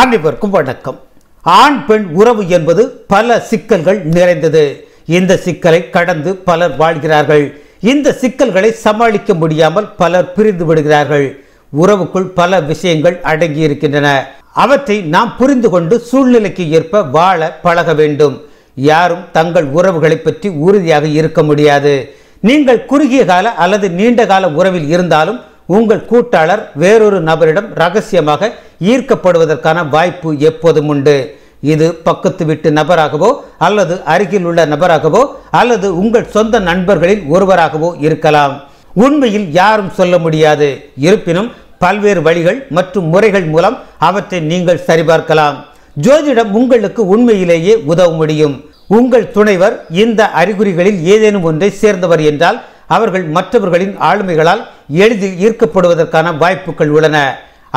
அனைவருக்கும் வணக்கம் ஆண் பெண் உறவு என்பது பல சிக்கல்கள் நிறைந்தது இந்த சிக்கலை கடந்து பலர் வாழ்கிறார்கள் இந்த சிக்கல்களை சமாளிக்க முடியாமல் பலர் பிரிந்து விடுகிறார்கள் உறவுக்குள் பல விஷயங்கள் அடங்கி இருக்கின்றன அவற்றை நாம் புரிந்து கொண்டு சூழ்நிலைக்கு ஏற்ப வாழ பழக வேண்டும் யாரும் தங்கள் உறவுகளை பற்றி உறுதியாக இருக்க முடியாது நீங்கள் குறுகிய கால அல்லது நீண்ட கால உறவில் இருந்தாலும் உங்கள் கூட்டாளர் வேறொரு நபரிடம் ரகசியமாக ஈர்க்கப்படுவதற்கான வாய்ப்பு எப்போதும் உண்டு இது பக்கத்து வீட்டு நபராகவோ அல்லது அருகில் உள்ள நபராகவோ அல்லது உங்கள் சொந்த நண்பர்களில் ஒருவராகவோ இருக்கலாம் உண்மையில் யாரும் சொல்ல முடியாது இருப்பினும் பல்வேறு வழிகள் மற்றும் முறைகள் மூலம் அவற்றை நீங்கள் சரிபார்க்கலாம் ஜோதிடம் உங்களுக்கு உண்மையிலேயே உதவ முடியும் உங்கள் துணைவர் இந்த அறிகுறிகளில் ஏதேனும் ஒன்றை சேர்ந்தவர் என்றால் அவர்கள் மற்றவர்களின் ஆளுமைகளால் எளிதில் ஈர்க்கப்படுவதற்கான வாய்ப்புகள் உள்ளன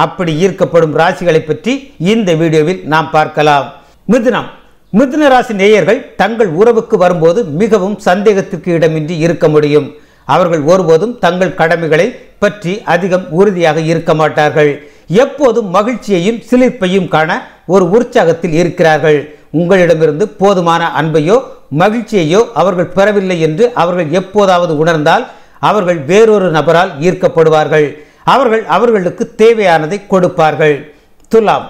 அப்படி ஈர்க்கப்படும் ராசிகளை பற்றி இந்த வீடியோவில் நாம் பார்க்கலாம் மிதுனம் மிதுன ராசி நேயர்கள் தங்கள் உறவுக்கு வரும்போது மிகவும் சந்தேகத்துக்கு இடமின்றி இருக்க முடியும் அவர்கள் ஒருபோதும் தங்கள் கடமைகளை பற்றி அதிகம் உறுதியாக இருக்க மாட்டார்கள் எப்போதும் மகிழ்ச்சியையும் சிலிர்ப்பையும் காண ஒரு உற்சாகத்தில் இருக்கிறார்கள் உங்களிடமிருந்து போதுமான அன்பையோ மகிழ்ச்சியையோ அவர்கள் பெறவில்லை என்று அவர்கள் எப்போதாவது உணர்ந்தால் அவர்கள் வேறொரு நபரால் ஈர்க்கப்படுவார்கள் அவர்கள் அவர்களுக்கு தேவையானதை கொடுப்பார்கள் துலாம்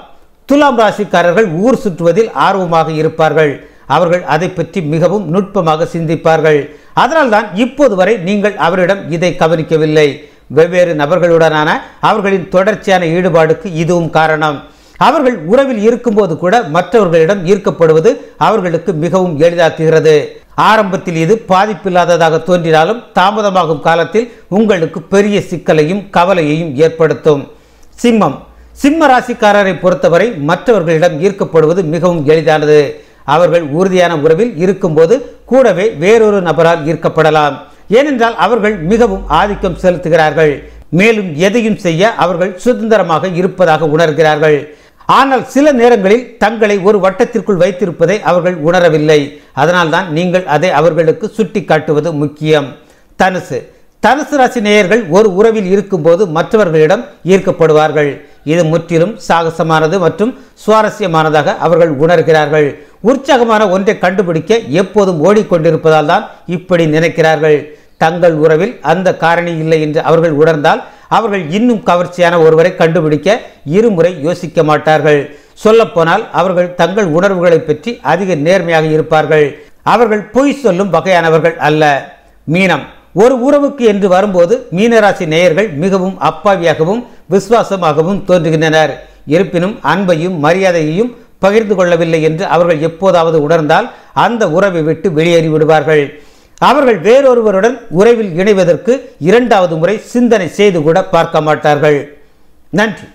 துலாம் ராசிக்காரர்கள் ஊர் சுற்றுவதில் ஆர்வமாக இருப்பார்கள் அவர்கள் அதை பற்றி மிகவும் நுட்பமாக சிந்திப்பார்கள் அதனால்தான் இப்போது வரை நீங்கள் அவரிடம் இதை கவனிக்கவில்லை வெவ்வேறு நபர்களுடனான அவர்களின் தொடர்ச்சியான ஈடுபாடுக்கு இதுவும் காரணம் அவர்கள் உறவில் இருக்கும்போது கூட மற்றவர்களிடம் ஈர்க்கப்படுவது அவர்களுக்கு மிகவும் எளிதாக்குகிறது ஆரம்பத்தில் இது பாதிப்பில்லாததாக தோன்றினாலும் தாமதமாகும் காலத்தில் உங்களுக்கு பெரிய சிக்கலையும் கவலையையும் ஏற்படுத்தும் சிம்மம் சிம்ம ராசிக்காரரை பொறுத்தவரை மற்றவர்களிடம் ஈர்க்கப்படுவது மிகவும் எளிதானது அவர்கள் உறுதியான உறவில் இருக்கும்போது கூடவே வேறொரு நபரால் ஈர்க்கப்படலாம் ஏனென்றால் அவர்கள் மிகவும் ஆதிக்கம் செலுத்துகிறார்கள் மேலும் எதையும் செய்ய அவர்கள் சுதந்திரமாக இருப்பதாக உணர்கிறார்கள் ஆனால் சில நேரங்களில் தங்களை ஒரு வட்டத்திற்குள் வைத்திருப்பதை அவர்கள் உணரவில்லை அதனால்தான் நீங்கள் அதை அவர்களுக்கு சுட்டி காட்டுவது முக்கியம் தனுசு தனுசு ராசி நேயர்கள் ஒரு உறவில் இருக்கும்போது மற்றவர்களிடம் ஈர்க்கப்படுவார்கள் இது முற்றிலும் சாகசமானது மற்றும் சுவாரஸ்யமானதாக அவர்கள் உணர்கிறார்கள் உற்சாகமான ஒன்றை கண்டுபிடிக்க எப்போதும் ஓடிக்கொண்டிருப்பதால் தான் இப்படி நினைக்கிறார்கள் தங்கள் உறவில் அந்த காரணி இல்லை என்று அவர்கள் உணர்ந்தால் அவர்கள் இன்னும் கவர்ச்சியான ஒருவரை கண்டுபிடிக்க இருமுறை யோசிக்க மாட்டார்கள் சொல்லப்போனால் அவர்கள் தங்கள் உணர்வுகளை பற்றி அதிக நேர்மையாக இருப்பார்கள் அவர்கள் பொய் சொல்லும் வகையானவர்கள் அல்ல மீனம் ஒரு உறவுக்கு என்று வரும்போது மீனராசி நேயர்கள் மிகவும் அப்பாவியாகவும் விசுவாசமாகவும் தோன்றுகின்றனர் இருப்பினும் அன்பையும் மரியாதையையும் பகிர்ந்து கொள்ளவில்லை என்று அவர்கள் எப்போதாவது உணர்ந்தால் அந்த உறவை விட்டு வெளியேறி விடுவார்கள் அவர்கள் வேறொருவருடன் உறவில் இணைவதற்கு இரண்டாவது முறை சிந்தனை செய்து கூட பார்க்க மாட்டார்கள் நன்றி